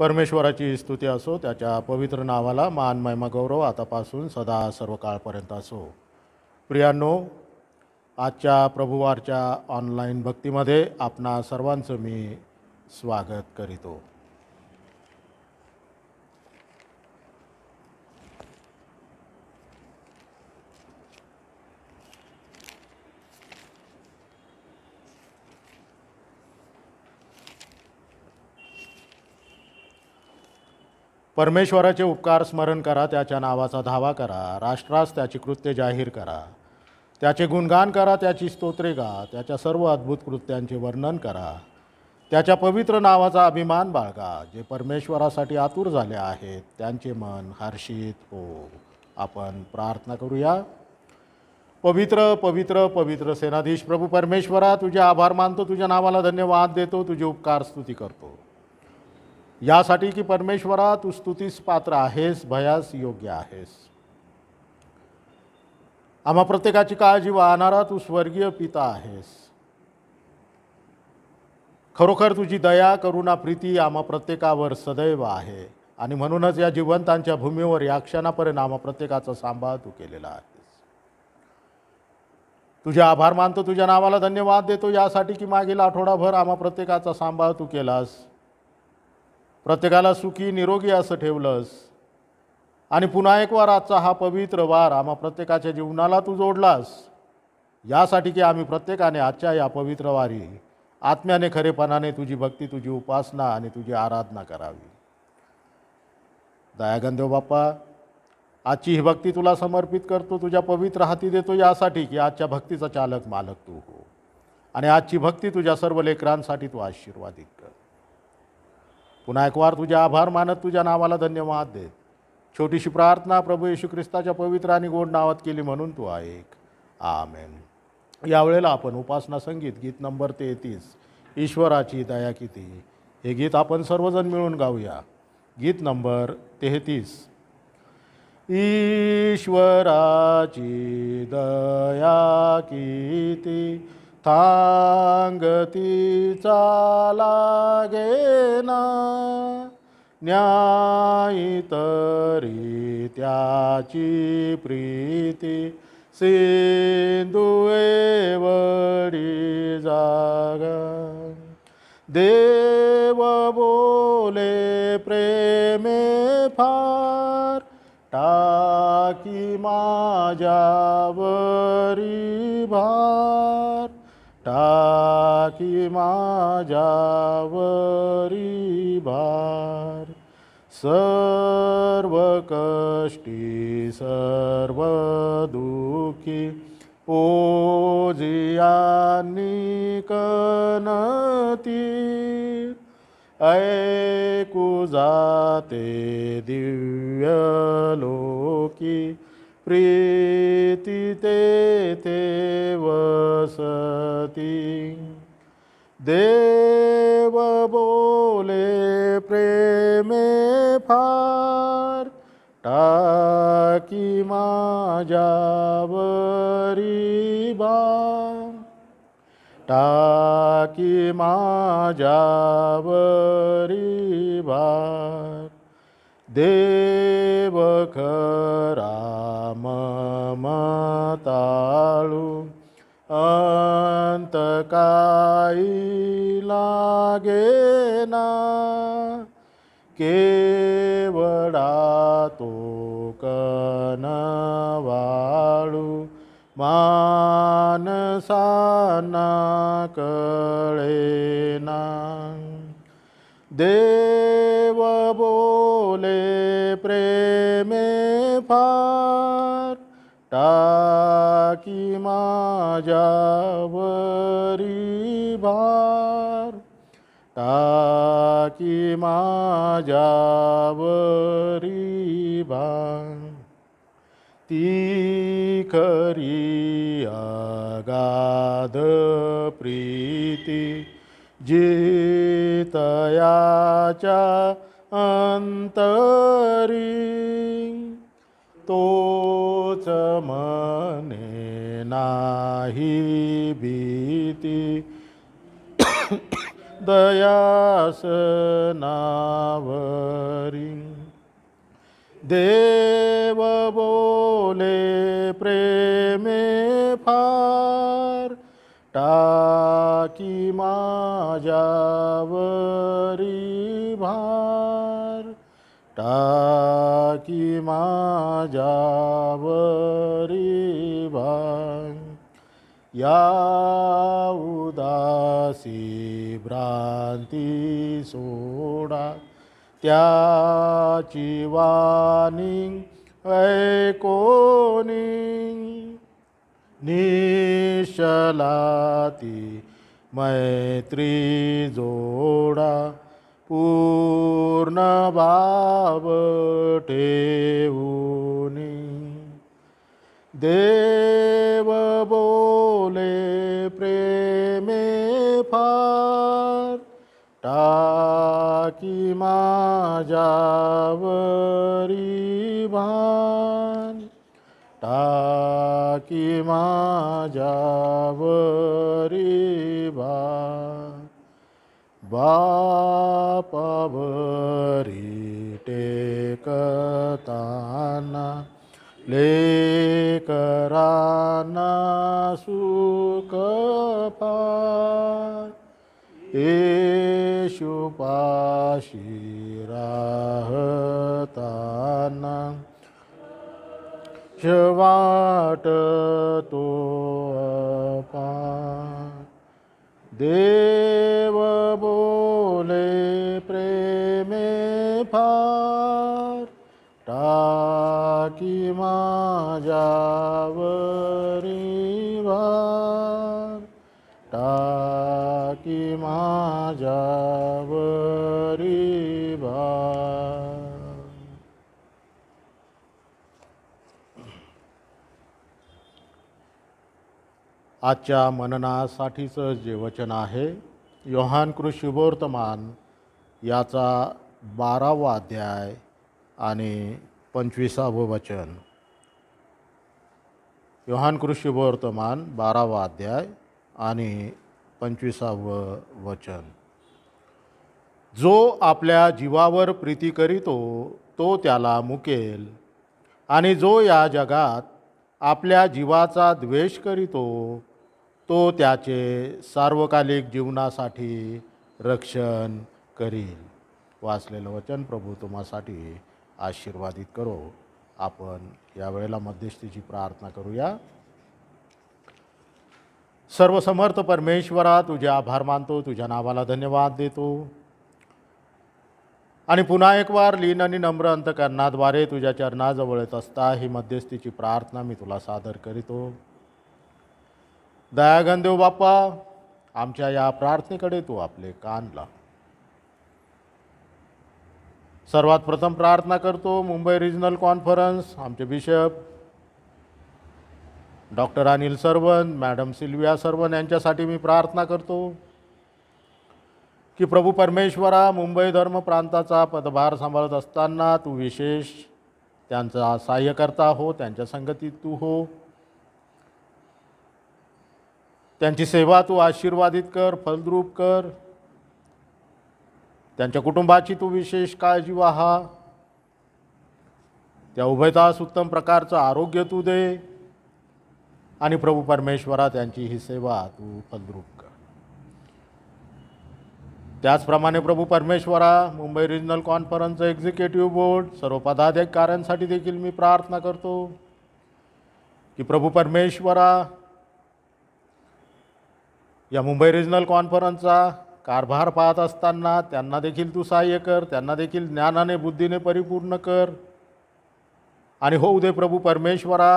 परमेश्वराची स्तुती असो त्याच्या पवित्र नावाला मान महिमा गौरव आतापासून सदा सर्व काळपर्यंत असो प्रियांनो आजच्या प्रभुवारच्या ऑनलाईन भक्तीमध्ये आपणा सर्वांचं मी स्वागत करीतो परमेश्वराचे उपकार स्मरण करा त्याच्या नावाचा धावा करा राष्ट्रास त्याची कृत्य जाहीर करा त्याचे गुणगान करा त्याची स्तोत्रे गा त्याच्या सर्व अद्भुत कृत्यांचे वर्णन करा त्याच्या पवित्र नावाचा अभिमान बाळगा जे परमेश्वरासाठी आतुर झाले आहेत त्यांचे मन हर्षित हो आपण प्रार्थना करूया पवित्र पवित्र पवित्र सेनाधीश प्रभू परमेश्वरा तुझे आभार मानतो तुझ्या नावाला धन्यवाद देतो तुझे उपकार स्तुती करतो यासाठी की परमेश्वरा तू स्तुतीस पात्र आहेस भयास योग्य आहेस आम्हा प्रत्येकाची काळजी वाहणारा तू स्वर्गीय पिता आहेस खरोखर तुझी दया करुणा प्रीती आम्हा प्रत्येकावर सदैव आहे आणि म्हणूनच या जिवंतांच्या भूमीवर या क्षणापर्यंत आम्हा प्रत्येकाचा सांभाळ तू केलेला आहेस तुझे आभार मानतो तुझ्या नावाला धन्यवाद देतो यासाठी की मागील आठवडाभर आम्हा प्रत्येकाचा सांभाळ तू केलास प्रत्येकाला सुखी निरोगी असं ठेवलंस आणि पुन्हा एक वार आजचा हा पवित्र वार आम्हा प्रत्येकाच्या जीवनाला तू जोडलास यासाठी की आम्ही प्रत्येकाने आजच्या या पवित्र वारी आत्म्याने खरेपणाने तुझी भक्ती तुझी उपासना आणि तुझी आराधना करावी दयागंधेव बाप्पा आजची ही भक्ती तुला समर्पित करतो तुझ्या पवित्र हाती देतो यासाठी की आजच्या भक्तीचा चालक मालक तू हो आणि आजची भक्ती तुझ्या सर्व लेकरांसाठी तू आशीर्वादित कर पुन्हा वार तुझे आभार मानत तुझ्या नावाला धन्यवाद देत छोटीशी प्रार्थना प्रभू येशू ख्रिस्ताच्या पवित्र आणि गोड नावात केली म्हणून तू ऐक आमेन यावेळेला आपण उपासना संगीत गीत नंबर तेहतीस ईश्वराची दया किती हे गीत आपण सर्वजण मिळून गाऊया गीत नंबर तेहतीस ईश्वराची दया किती थांगतीचा लागेना न्याय तरी त्याची प्रीती वडी जाग देव बोले प्रेमे फार टाकी माझ्यावरी भार टाकी माझ्यावरी भार सर्व कष्टी सर्व दुखी ओजियानी कनती ऐकू जाते दिव्य लोकी प्रीती ते वसती देव बोले प्रेमे फार टाकी माझ्यावरी बार टाकी माझ्यावरी भार देव खरा ममताळु अन्तकायि लागेना केवडा तो कनवाळु मानसाना कळेना देव बोले प्रेम की माझ्यावरी भार टाकी माझ्यावरी भार ती खरी आगाध प्रीती जितयाच्या अंतरी तोच नाही भीती नावरी देव बोले प्रेमे फार टाकी माजावरी भार टाकी माजावरी या उदासी भ्रांती सोडा त्याची वाणी ऐकोनी निशलाती मैत्री जोडा पूर्ण भाव ठेवूनी दे फार टाकी माझ्यावरी भान टाकी माझ्यावरी भान बापरी टेकताना लेकराना सुख येशुपाशी राहताना शवाट तो पा देव बोले प्रेमे फार टा की माझ्यावरी टाकी माझ्यावरी आजच्या मननासाठीचं जे वचन आहे योहान वर्तमान याचा बारावा अध्याय आणि पंचवीसावं वचन योहान वर्तमान बारावा अध्याय आणि पंचवीसावं वचन जो आपल्या जीवावर प्रीती करीतो तो त्याला मुकेल आणि जो या जगात आपल्या जीवाचा द्वेष करीतो तो त्याचे सार्वकालिक जीवनासाठी रक्षण करील वाचलेलं वचन प्रभू तुम्हासाठी आशीर्वादित करो आपण यावेळेला मध्यस्थीची प्रार्थना करूया सर्वसमर्थ परमेश्वरा तुझे आभार मानतो तुझ्या नावाला धन्यवाद देतो आणि पुन्हा एक वार लीन आणि नम्र अंतकरणाद्वारे तुझ्या चरणाजवळ येत असता ही मध्यस्थीची प्रार्थना मी तुला सादर करीतो दयागंदेव बाप्पा आमच्या या प्रार्थनेकडे तू आपले कान लाव सर्वात प्रथम प्रार्थना करतो मुंबई रिजनल कॉन्फरन्स आमचे bishop doctor Anil Sarwan madam Sylvia Sarwan यांच्यासाठी मी प्रार्थना करतो की प्रभू परमेश्वरा मुंबई धर्म प्रांताचा पदभार सांभाळत असताना तू विशेष त्यांचा सहाय्यकर्ता हो त्यांच्या संगतीत तू हो त्यांची सेवा तू आशीर्वादित कर फलद्रूप कर त्यांच्या कुटुंबाची तू विशेष काळजी वाहा त्या उभयतास उत्तम प्रकारचं आरोग्य तू दे आणि प्रभू परमेश्वरा त्यांची ही सेवा तू फलद्रूप कर त्याचप्रमाणे प्रभू परमेश्वरा मुंबई रिजनल कॉन्फरन्सचं एक्झिक्युटिव्ह बोर्ड सर्व पदाधिकाऱ्यांसाठी देखील मी प्रार्थना करतो की प्रभू परमेश्वरा या मुंबई रिजनल कॉन्फरन्सचा कारभार पाहत असताना त्यांना देखील तू सहाय्य कर त्यांना देखील ज्ञानाने बुद्धीने परिपूर्ण कर आणि हो दे प्रभू परमेश्वरा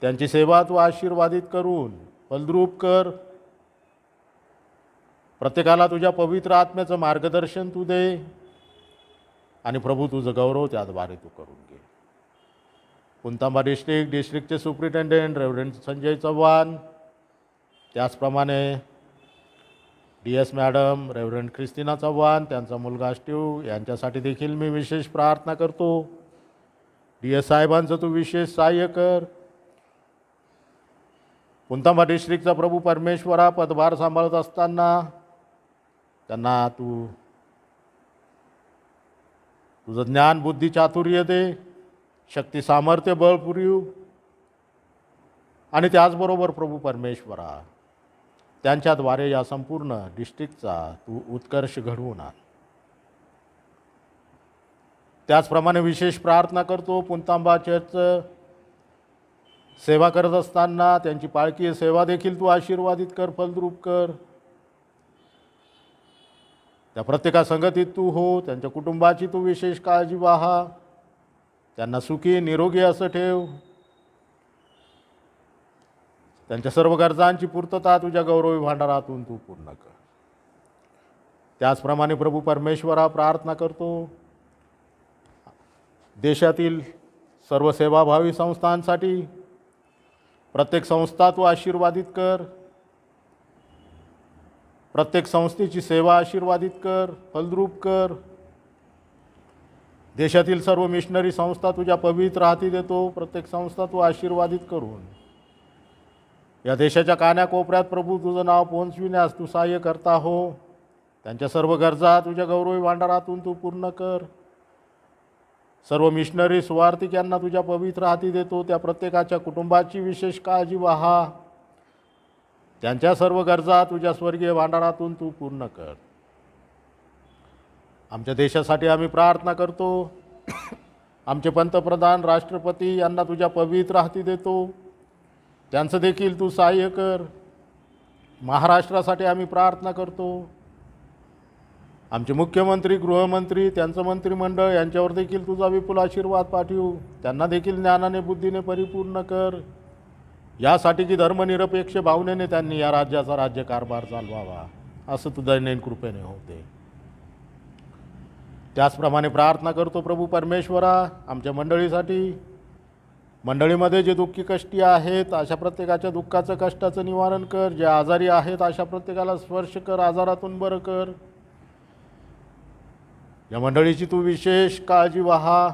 त्यांची सेवा तू आशीर्वादित करून फलद्रूप कर प्रत्येकाला तुझ्या पवित्र आत्म्याचं मार्गदर्शन तू दे आणि प्रभू तुझं गौरव त्याद्वारे तू करून घे पुंतांबा डिस्ट्रिक्ट डिस्ट्रिक्टचे सुप्रिटेंडेंट रेव्हरेंट संजय चव्हाण त्याचप्रमाणे D S madam reverend Christina Chavan त्यांचा मुलगा स्टीव यांच्यासाठी देखील मी विशेष प्रार्थना करतो डी एस साहेबांचं तू विशेष सहाय्य कर पुंतांबा डिस्ट्रिक्टचा प्रभू परमेश्वरा पदभार सांभाळत असताना त्यांना तू तुझं ज्ञान बुद्धी चातुर्य दे शक्ती सामर्थ्य बळ आणि त्याचबरोबर प्रभू परमेश्वरा त्यांच्याद्वारे या संपूर्ण डिस्ट्रिक्टचा तू उत्कर्ष घडवून आण त्याचप्रमाणे विशेष प्रार्थना करतो पुंतांबा चर्च सेवा करत असताना त्यांची पाळकीय सेवा देखील तू आशीर्वादित कर फलद्रूप कर त्या प्रत्येका संगतीत तू हो त्यांच्या कुटुंबाची तू विशेष काळजी वाहा त्यांना सुखी निरोगी असं ठेव त्यांच्या सर्व गरजांची पूर्तता तुझ्या गौरवी भांडारातून तू पूर्ण कर त्याचप्रमाणे प्रभू परमेश्वरा प्रार्थना करतो देशातील सर्व सेवाभावी संस्थांसाठी प्रत्येक संस्था तू आशीर्वादित कर प्रत्येक संस्थेची सेवा आशीर्वादित कर फलद्रूप कर देशातील सर्व मिशनरी संस्था तुझ्या पवित्र हाती देतो प्रत्येक संस्था तू आशीर्वादित करून या देशाच्या कान्याकोपऱ्यात प्रभू तुझं नाव पोहोचविण्यास तू सहाय्य करता हो त्यांच्या सर्व गरजा तुझ्या गौरवी भांडारातून तू पूर्ण कर सर्व मिशनरी सुवार्थिक यांना तुझ्या पवित्र हाती देतो त्या प्रत्येकाच्या कुटुंबाची विशेष काळजी वाहा त्यांच्या सर्व गरजा तुझ्या स्वर्गीय भांडारातून तू पूर्ण कर आमच्या देशासाठी आम्ही प्रार्थना करतो आमचे पंतप्रधान राष्ट्रपती यांना तुझ्या पवित्र हाती देतो त्यांचं देखील तू सहाय्य कर महाराष्ट्रासाठी आम्ही प्रार्थना करतो आमचे मुख्यमंत्री गृहमंत्री त्यांचं मंत्रिमंडळ यांच्यावर देखील तुझा विपुल आशीर्वाद पाठवू त्यांना देखील ज्ञानाने बुद्धीने परिपूर्ण कर यासाठी की धर्मनिरपेक्ष भावनेने त्यांनी या राज्याचा राज्यकारभार चालवावा असं तू दैनंदिन कृपेने होते त्याचप्रमाणे प्रार्थना करतो प्रभू परमेश्वरा आमच्या मंडळीसाठी मंडळीमध्ये जे दुःखी कष्टी आहेत अशा प्रत्येकाच्या दुःखाचं कष्टाचं निवारण कर जे आजारी आहेत अशा प्रत्येकाला स्पर्श कर आजारातून बरं कर या मंडळीची तू विशेष काळजी वाहा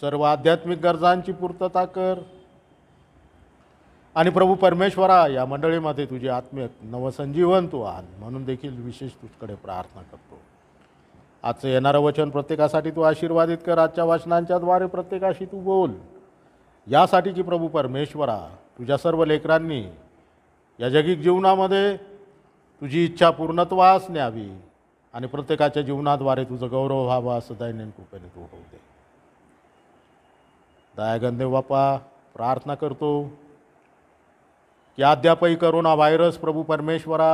सर्व आध्यात्मिक गरजांची पूर्तता कर आणि प्रभू परमेश्वरा या मंडळीमध्ये तुझे आत्मिक नवसंजीवन तू आण म्हणून देखील विशेष तुझकडे प्रार्थना करतो आजचं येणारं वचन प्रत्येकासाठी तू आशीर्वादित कर आजच्या द्वारे प्रत्येकाशी तू बोल यासाठीची प्रभू परमेश्वरा तुझ्या सर्व लेकरांनी या जगिक जीवनामध्ये तुझी इच्छा पूर्णत्वास न्यावी आणि प्रत्येकाच्या जीवनाद्वारे तुझं गौरव व्हावं असं दैनंद कृपेने तू होऊ दे दयागंधे बापा प्रार्थना करतो की अद्यापही करोना व्हायरस प्रभू परमेश्वरा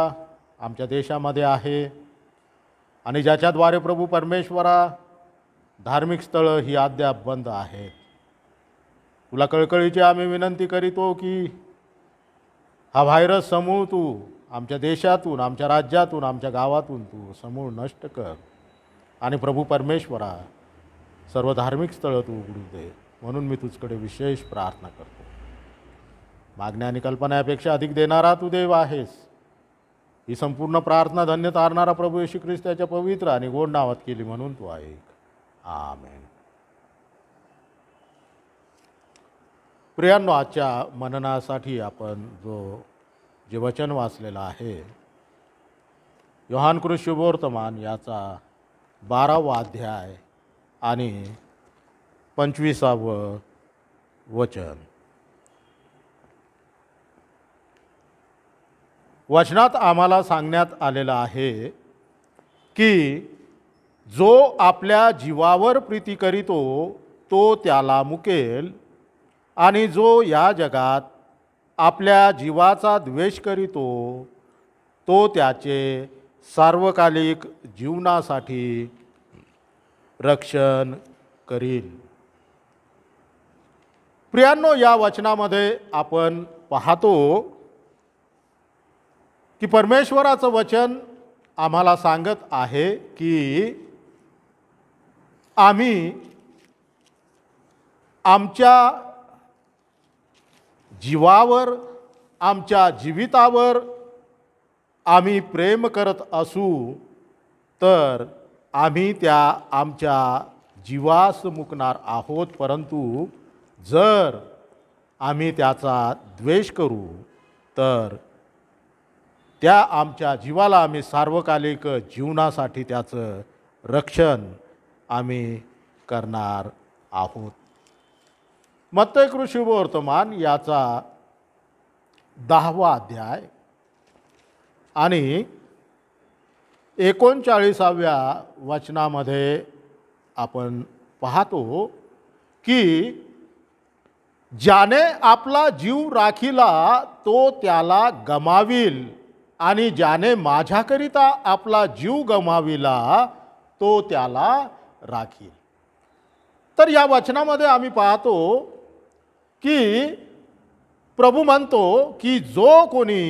आमच्या देशामध्ये आहे आणि ज्याच्याद्वारे प्रभू परमेश्वरा धार्मिक स्थळं ही अद्याप बंद आहेत तुला कळकळीची आम्ही विनंती करीतो की हा व्हायरस समूळ तू आमच्या देशातून आमच्या राज्यातून आमच्या गावातून तू समूळ नष्ट कर आणि प्रभू परमेश्वरा सर्व धार्मिक स्थळं तू उघडू दे म्हणून मी तुझकडे विशेष प्रार्थना करतो मागण्या आणि कल्पनापेक्षा अधिक देणारा तू देव आहेस ही संपूर्ण प्रार्थना धन्य तारणारा प्रभू येशू ख्रिस्ताच्या पवित्र आणि गोड नावात केली म्हणून तू ऐक आमेन प्रियांनो आजच्या मननासाठी आपण जो जे वचन वाचलेलं आहे योहान शुभवर्तमान याचा बारावा अध्याय आणि पंचवीसावं वचन वचनात आम्हाला सांगण्यात आलेलं आहे की जो आपल्या जीवावर प्रीती करीतो तो त्याला मुकेल आणि जो या जगात आपल्या जीवाचा द्वेष करीतो तो त्याचे सार्वकालिक जीवनासाठी रक्षण करील प्रियांनो या वचनामध्ये आपण पाहतो की परमेश्वराचं वचन आम्हाला सांगत आहे की आम्ही आमच्या जीवावर आमच्या जीवितावर आम्ही प्रेम करत असू तर आम्ही त्या आमच्या जीवास मुकणार आहोत परंतु जर आम्ही त्याचा द्वेष करू तर त्या आमच्या जीवाला आम्ही सार्वकालिक जीवनासाठी त्याचं रक्षण आम्ही करणार आहोत कृषी वर्तमान याचा दहावा अध्याय आणि एकोणचाळीसाव्या वचनामध्ये आपण पाहतो की ज्याने आपला जीव राखीला तो त्याला गमावील आणि ज्याने माझ्याकरिता आपला जीव गमाविला तो त्याला राखील तर या वचनामध्ये आम्ही पाहतो की प्रभू मानतो की जो कोणी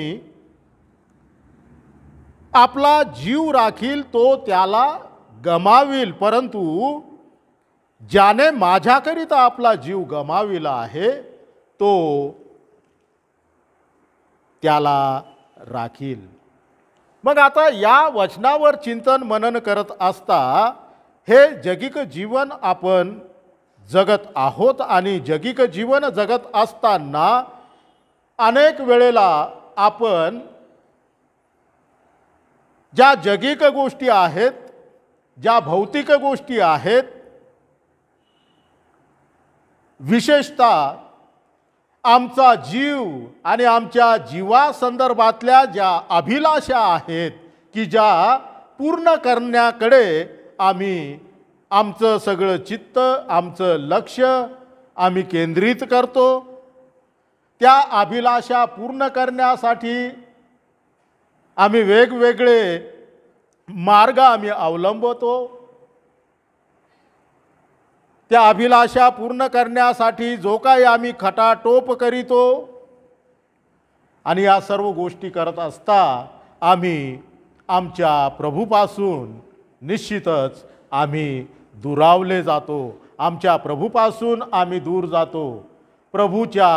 आपला जीव राखील तो त्याला गमाविल परंतु ज्याने माझ्याकरिता आपला जीव गमाविला आहे तो त्याला राखील मग आता या वचनावर चिंतन मनन करत असता हे जगिक जीवन आपण जगत आहोत आणि जगिक जीवन जगत असताना अनेक वेळेला आपण ज्या जगिक गोष्टी आहेत ज्या भौतिक गोष्टी आहेत विशेषतः आमचा जीव आणि आमच्या जीवासंदर्भातल्या ज्या अभिलाषा आहेत की ज्या पूर्ण करण्याकडे आम्ही आमचं सगळं चित्त आमचं लक्ष आम्ही केंद्रित करतो त्या अभिलाषा पूर्ण करण्यासाठी आम्ही वेगवेगळे मार्ग आम्ही अवलंबतो त्या अभिलाषा पूर्ण करण्यासाठी जो काही आम्ही खटाटोप करीतो आणि या सर्व गोष्टी करत असता आम्ही आमच्या प्रभूपासून निश्चितच आम्ही दुरावले जातो आमच्या प्रभूपासून आम्ही दूर जातो प्रभूच्या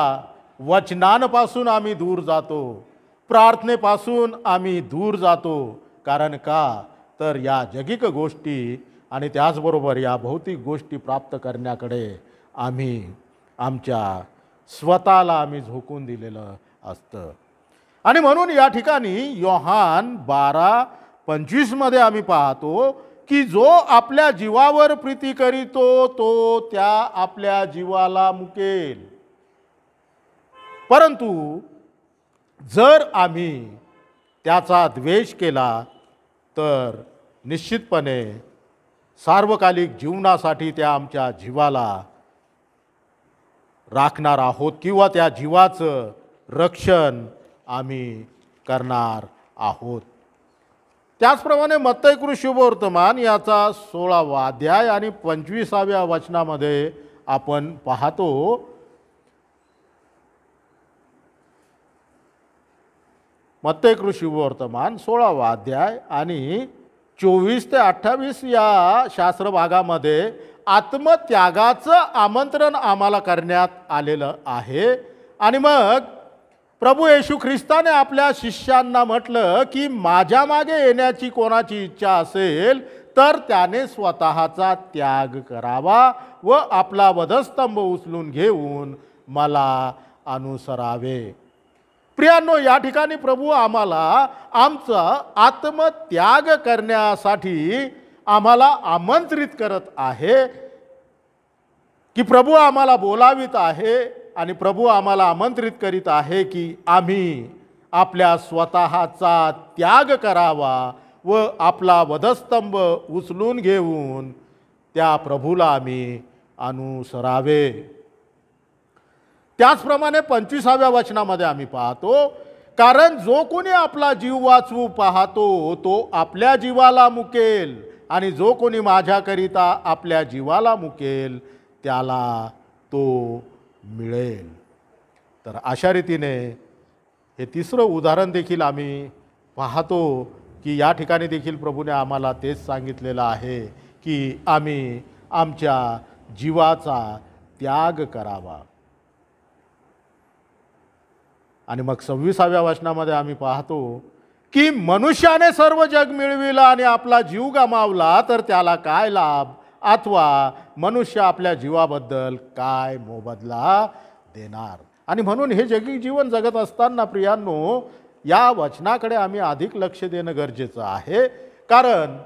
वचनांपासून आम्ही दूर जातो प्रार्थनेपासून आम्ही दूर जातो कारण का तर या जगिक गोष्टी आणि त्याचबरोबर या भौतिक गोष्टी प्राप्त करण्याकडे आम्ही आमच्या स्वतःला आम्ही झोकून दिलेलं असतं आणि म्हणून या ठिकाणी योहान बारा पंचवीसमध्ये आम्ही पाहतो की जो आपल्या जीवावर प्रीती करीतो तो त्या आपल्या जीवाला मुकेल परंतु जर आम्ही त्याचा द्वेष केला तर निश्चितपणे सार्वकालिक जीवनासाठी त्या आमच्या जीवाला राखणार आहोत किंवा त्या जीवाचं रक्षण आम्ही करणार आहोत त्याचप्रमाणे मत्तयकृ शुभवर्तमान याचा सोळावा अध्याय आणि पंचवीसाव्या वचनामध्ये आपण पाहतो मत्तयकृ शुभवर्तमान सोळावा अध्याय आणि चोवीस ते अठ्ठावीस या शास्त्रभागामध्ये आत्मत्यागाचं आमंत्रण आम्हाला करण्यात आलेलं आहे आणि मग प्रभू येशू ख्रिस्ताने आपल्या शिष्यांना म्हटलं की माझ्या मागे येण्याची कोणाची इच्छा असेल तर त्याने स्वतःचा त्याग करावा व आपला वधस्तंभ उचलून घेऊन मला अनुसरावे प्रियांनो या ठिकाणी प्रभू आम्हाला आमचं आत्मत्याग करण्यासाठी आम्हाला आमंत्रित करत आहे की प्रभू आम्हाला बोलावीत आहे आणि प्रभू आम्हाला आमंत्रित करीत आहे की आम्ही आपल्या स्वतःचा त्याग करावा व आपला वधस्तंभ उचलून घेऊन त्या प्रभूला आम्ही अनुसरावे त्याचप्रमाणे पंचवीसाव्या वचनामध्ये आम्ही पाहतो कारण जो कोणी आपला जीव वाचवू पाहतो तो आपल्या जीवाला मुकेल आणि जो कोणी माझ्याकरिता आपल्या जीवाला मुकेल त्याला तो मिळेल तर अशा रीतीने हे तिसरं उदाहरण देखील आम्ही पाहतो की या ठिकाणी देखील प्रभूने आम्हाला तेच सांगितलेलं आहे की आम्ही आमच्या जीवाचा त्याग करावा आणि मग सव्वीसाव्या वचनामध्ये आम्ही पाहतो की मनुष्याने सर्व जग मिळविला आणि आपला जीव गमावला तर त्याला काय लाभ अथवा मनुष्य आपल्या जीवाबद्दल काय मोबदला देणार आणि म्हणून हे जगी जीवन जगत असताना प्रियांनो या वचनाकडे आम्ही अधिक लक्ष देणं गरजेचं आहे कारण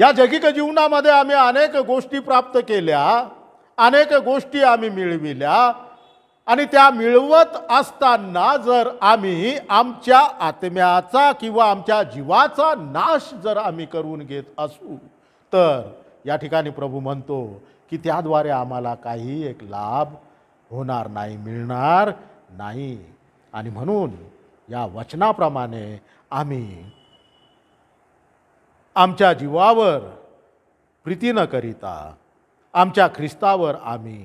या जगिक जीवनामध्ये आम्ही अनेक गोष्टी प्राप्त केल्या अनेक गोष्टी आम्ही मिळविल्या आणि त्या मिळवत असताना जर आम्ही आमच्या आत्म्याचा किंवा आमच्या जीवाचा नाश जर आम्ही करून घेत असू तर या ठिकाणी प्रभू म्हणतो की त्याद्वारे आम्हाला काही एक लाभ होणार नाही मिळणार नाही आणि म्हणून या वचनाप्रमाणे आम्ही आमच्या जीवावर प्रीती न करिता आमच्या ख्रिस्तावर आम्ही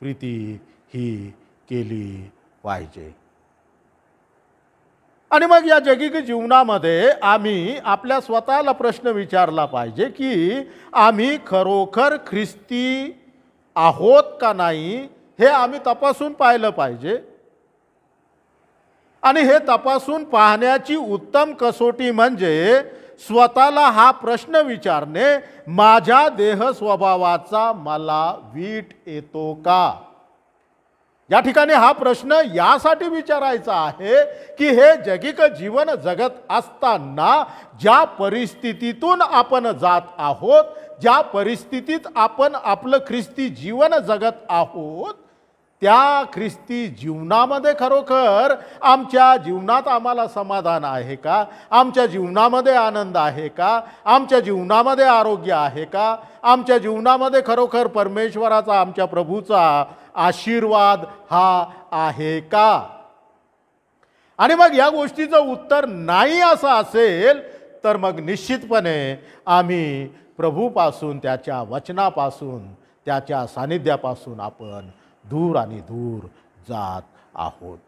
प्रीती ही केली पाहिजे आणि मग या जगिक जीवनामध्ये आम्ही आपल्या स्वतःला प्रश्न विचारला पाहिजे की आम्ही खरोखर ख्रिस्ती आहोत का नाही हे आम्ही तपासून पाहिलं पाहिजे आणि हे तपासून पाहण्याची उत्तम कसोटी म्हणजे स्वतःला हा प्रश्न विचारणे माझ्या देह स्वभावाचा मला वीट येतो का या ठिकाणी हा प्रश्न यासाठी विचारायचा आहे की हे जगिक जीवन जगत असताना ज्या परिस्थितीतून आपण जात आहोत ज्या परिस्थितीत आपण आपलं ख्रिस्ती जीवन जगत आहोत त्या ख्रिस्ती जीवनामध्ये खरोखर आमच्या जीवनात आम्हाला समाधान आहे का आमच्या जीवनामध्ये आनंद आहे का आमच्या जीवनामध्ये आरोग्य आहे का आमच्या जीवनामध्ये खरोखर परमेश्वराचा आमच्या प्रभूचा आशीर्वाद हा आहे का आणि मग या गोष्टीचं उत्तर नाही असं असेल तर मग निश्चितपणे आम्ही प्रभूपासून त्याच्या वचनापासून त्याच्या सानिध्यापासून आपण दूर आणि दूर जात आहोत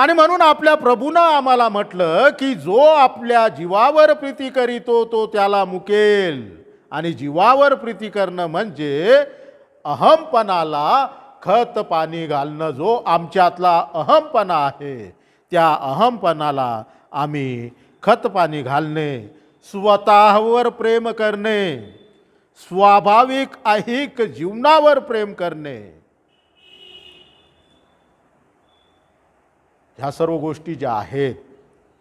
आणि म्हणून आपल्या प्रभूनं आम्हाला म्हटलं की जो आपल्या जीवावर प्रीती करीतो तो त्याला मुकेल आणि जीवावर प्रीती करणं म्हणजे अहमपणाला खत पाणी घालणं जो आमच्यातला अहमपणा आहे त्या अहमपणाला आम्ही खत पाणी घालणे स्वतःवर प्रेम करणे स्वाभाविक ऐहिक जीवनावर प्रेम करणे ह्या सर्व गोष्टी ज्या आहेत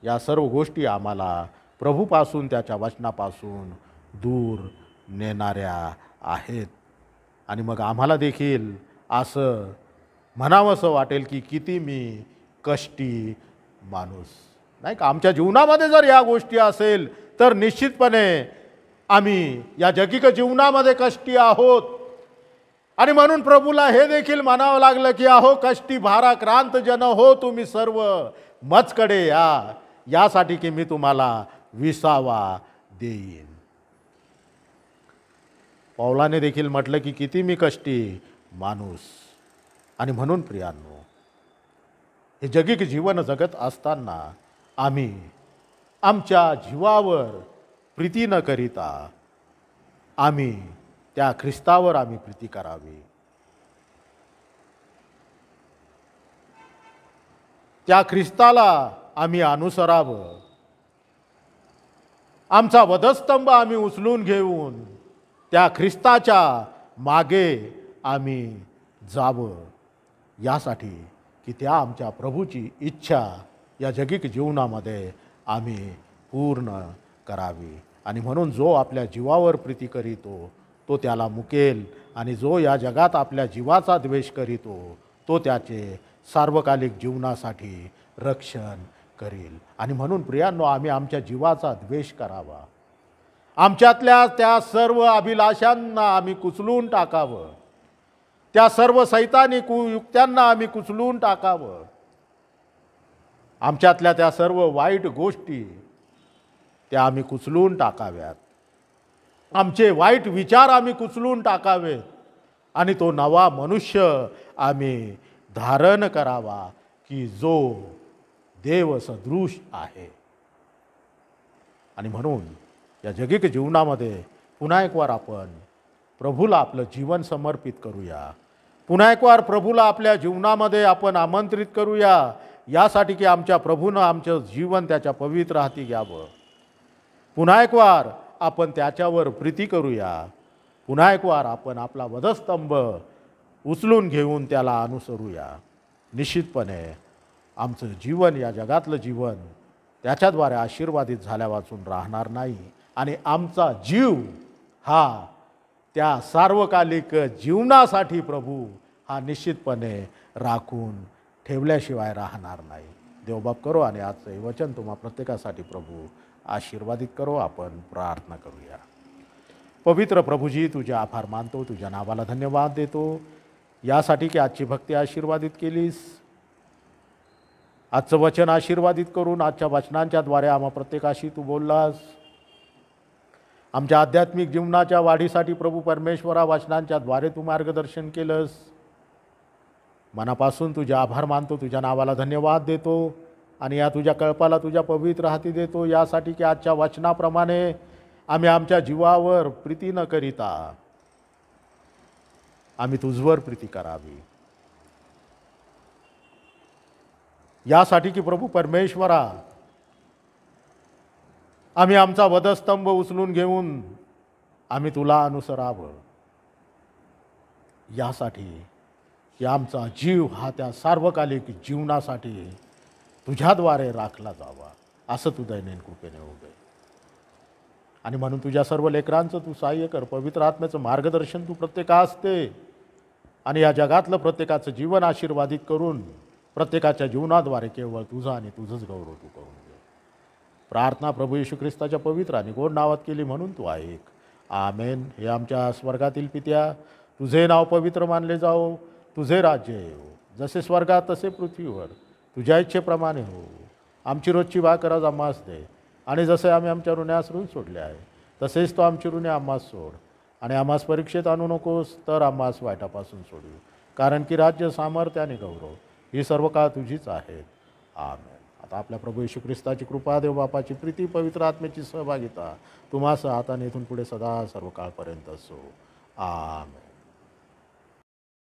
या सर्व गोष्टी आम्हाला प्रभूपासून त्याच्या वचनापासून दूर नेणाऱ्या आहेत आणि मग आम्हाला देखील असं म्हणावंसं वाटेल की किती मी कष्टी माणूस नाही का आमच्या जीवनामध्ये जर या गोष्टी असेल तर निश्चितपणे आम्ही या जगिक जीवनामध्ये कष्टी आहोत आणि म्हणून प्रभूला हे देखील म्हणावं लागलं की अहो कष्टी भारा क्रांत जन हो तुम्ही सर्व मजकडे या यासाठी की मी तुम्हाला विसावा देईन पौलाने देखील म्हटलं की किती मी कष्टी माणूस आणि म्हणून प्रियांनो हे जगिक जीवन जगत असताना आम्ही आमच्या जीवावर प्रीती न करिता आम्ही त्या ख्रिस्तावर आम्ही प्रीती करावी त्या ख्रिस्ताला आम्ही अनुसरावं आमचा वधस्तंभ आम्ही उचलून घेऊन त्या ख्रिस्ताच्या मागे आम्ही जावं यासाठी की त्या आमच्या प्रभूची इच्छा या जगिक जीवनामध्ये आम्ही पूर्ण करावी आणि म्हणून जो आपल्या जीवावर प्रीती करीतो तो त्याला मुकेल आणि जो या जगात आपल्या जीवाचा द्वेष करीतो तो त्याचे सार्वकालिक जीवनासाठी रक्षण करेल आणि म्हणून प्रियांनो आम्ही आमच्या जीवाचा द्वेष करावा आमच्यातल्या त्या सर्व अभिलाषांना आम्ही कुचलून टाकावं त्या सर्व सैतानी युक्त्यांना आम्ही कुचलून टाकावं आमच्यातल्या त्या सर्व वाईट गोष्टी त्या आम्ही कुचलून टाकाव्यात आमचे वाईट विचार आम्ही कुचलून टाकावेत आणि तो नवा मनुष्य आम्ही धारण करावा की जो देवसदृश आहे आणि म्हणून या जगिक जीवनामध्ये पुन्हा एकवार आपण प्रभूला आपलं जीवन समर्पित करूया पुन्हा एकवार प्रभूला आपल्या जीवनामध्ये आपण आमंत्रित करूया यासाठी की आमच्या प्रभूनं आमचं जीवन त्याच्या पवित्र हाती घ्यावं पुन्हा एकवार आपण त्याच्यावर प्रीती करूया पुन्हा एकवार आपण आपला वधस्तंभ उचलून घेऊन त्याला अनुसरूया निश्चितपणे आमचं जीवन या जगातलं जीवन त्याच्याद्वारे आशीर्वादित वाचून राहणार नाही आणि आमचा जीव हा त्या सार्वकालिक जीवनासाठी प्रभू हा निश्चितपणे राखून ठेवल्याशिवाय राहणार नाही देवबाप करो आणि आजचं हे वचन तुम्हा प्रत्येकासाठी प्रभू आशीर्वादित करो आपण प्रार्थना करूया पवित्र प्रभूजी तुझे आभार मानतो तुझ्या नावाला धन्यवाद देतो यासाठी की आजची भक्ती आशीर्वादित केलीस आजचं वचन आशीर्वादित करून आजच्या वचनांच्याद्वारे आम्हा प्रत्येकाशी तू बोललास आमच्या आध्यात्मिक जीवनाच्या वाढीसाठी प्रभू परमेश्वरा वाचनांच्या द्वारे तू मार्गदर्शन केलंस मनापासून तुझे आभार मानतो तुझ्या नावाला धन्यवाद देतो आणि या तुझ्या कळपाला तुझ्या पवित्र हाती देतो यासाठी की आजच्या वचनाप्रमाणे आम्ही आमच्या जीवावर प्रीती न करिता आम्ही तुझवर प्रीती करावी यासाठी की प्रभू परमेश्वरा आम्ही आमचा वधस्तंभ उचलून घेऊन आम्ही तुला अनुसरावं यासाठी की आमचा जीव हा त्या सार्वकालिक जीवनासाठी तुझ्याद्वारे राखला जावा असं तू दैनंदिन कृपेने उभे आणि म्हणून तुझ्या सर्व लेकरांचं तू सहाय्य कर पवित्र आत्म्याचं मार्गदर्शन तू प्रत्येका असते आणि या जगातलं प्रत्येकाचं जीवन आशीर्वादित करून प्रत्येकाच्या जीवनाद्वारे केवळ तुझं आणि तुझंच गौरव तू करून प्रार्थना प्रभू येशू ख्रिस्ताच्या पवित्र आणि गोड नावात केली म्हणून तू ऐक आमेन हे आमच्या स्वर्गातील पित्या तुझे नाव पवित्र मानले जाओ तुझे राज्य येऊ जसे स्वर्गात तसे पृथ्वीवर तुझ्या इच्छेप्रमाणे हो आमची रोजची भाकर आज आम्हास दे आणि जसे आम्ही आमच्या ऋण्यास ऋण सोडले आहे तसेच तो आमची ऋणे आम्हास सोड आणि आम्हास परीक्षेत आणू नकोस तर आम्हास वाईटापासून सोडू कारण की राज्य सामर्थ्य आणि गौरव ही सर्व काळ तुझीच आहेत आमेन आता आपल्या प्रभू येशू ख्रिस्ताची कृपा देव बापाची प्रीती पवित्र आत्म्याची सहभागिता तुम्हास आता नेथून पुढे सदा सर्व काळपर्यंत असो आमेन